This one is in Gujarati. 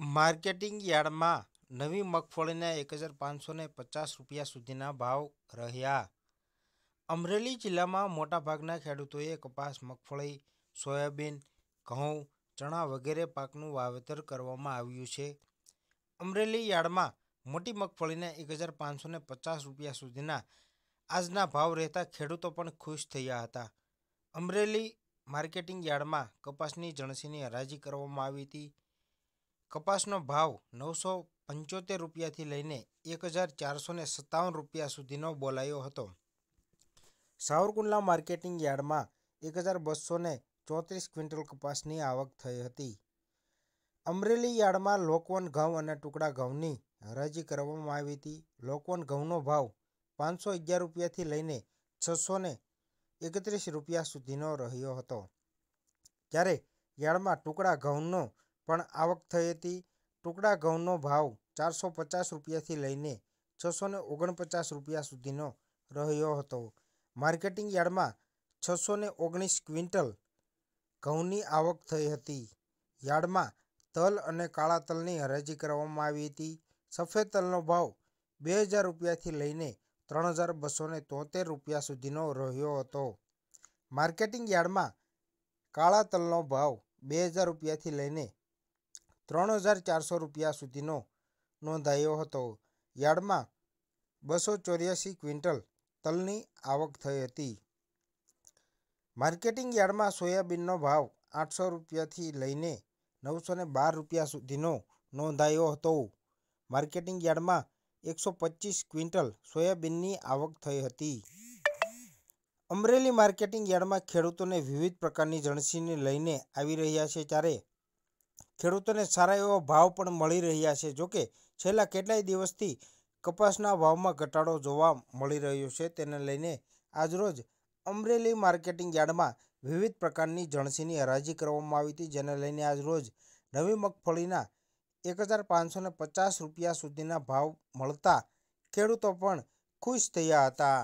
માર્કેટિંગ યાર્ડમાં નવી મગફળીના એક હજાર પાંચસોને પચાસ રૂપિયા સુધીના ભાવ રહ્યા અમરેલી જિલ્લામાં મોટાભાગના ખેડૂતોએ કપાસ મગફળી સોયાબીન ઘઉં ચણા વગેરે પાકનું વાવેતર કરવામાં આવ્યું છે અમરેલી યાર્ડમાં મોટી મગફળીના એક હજાર પાંચસોને પચાસ રૂપિયા સુધીના આજના ભાવ રહેતા ખેડૂતો પણ ખુશ થયા હતા અમરેલી માર્કેટિંગ યાર્ડમાં કપાસની જણસીની હરાજી કરવામાં આવી હતી કપાસનો ભાવ નવસો પંચોતેર રૂપિયાથી લઈને એક હજાર ચારસો સત્તાવન રૂપિયા સુધીનો બોલાયો હતો સાવરકુંડલા માર્કેટિંગ યાર્ડમાં એક હજાર બસો ચોત્રીસ ક્વિન્ટલ કપાસની આવક થઈ હતી અમરેલી યાર્ડમાં લોકવન ઘઉં અને ટુકડા ઘઉંની હરાજી કરવામાં આવી હતી લોકવન ઘઉંનો ભાવ પાંચસો અગિયાર રૂપિયાથી લઈને છસો એકત્રીસ રૂપિયા સુધીનો રહ્યો હતો જ્યારે યાર્ડમાં ટુકડા ઘઉંનો પણ આવક થઈ હતી ટુકડા ઘઉંનો ભાવ ચારસો પચાસ રૂપિયાથી લઈને છસો ને ઓગણપચાસ રૂપિયા સુધીનો રહ્યો હતો માર્કેટિંગ યાર્ડમાં છસો ને ઓગણીસ ક્વિન્ટલ ઘઉંની આવક થઈ હતી યાર્ડમાં તલ અને કાળા તલની હરાજી કરવામાં આવી હતી સફેદ તલનો ભાવ બે હજાર રૂપિયાથી લઈને ત્રણ હજાર બસો ને તોતેર રૂપિયા સુધીનો રહ્યો હતો માર્કેટિંગ યાર્ડમાં કાળા તલનો ભાવ બે હજાર રૂપિયાથી લઈને ત્રણ હજાર ચારસો રૂપિયા સુધીનો નોંધાયો હતો યાર્ડમાં બસો ચોર્યાસી ક્વિન્ટલ તલની આવક થઈ હતી માર્કેટિંગ યાર્ડમાં સોયાબીનનો ભાવ આઠસો રૂપિયાથી લઈને નવસો ને બાર રૂપિયા સુધીનો નોંધાયો હતો માર્કેટિંગ યાર્ડમાં એકસો પચીસ ક્વિન્ટલ સોયાબીનની આવક થઈ હતી અમરેલી માર્કેટિંગ યાર્ડમાં ખેડૂતોને વિવિધ પ્રકારની જણસીને લઈને આવી રહ્યા છે ત્યારે ખેડૂતોને સારા એવો ભાવ પણ મળી રહ્યા છે જોકે છેલ્લા કેટલાય દિવસથી કપાસના ભાવમાં ઘટાડો જોવા મળી રહ્યો છે તેને લઈને આજરોજ અમરેલી માર્કેટિંગ યાર્ડમાં વિવિધ પ્રકારની જણસીની હરાજી કરવામાં આવી હતી જેને લઈને આજરોજ નવી મગફળીના એક હજાર પાંચસો પચાસ રૂપિયા સુધીના ભાવ મળતા ખેડૂતો પણ ખુશ થયા હતા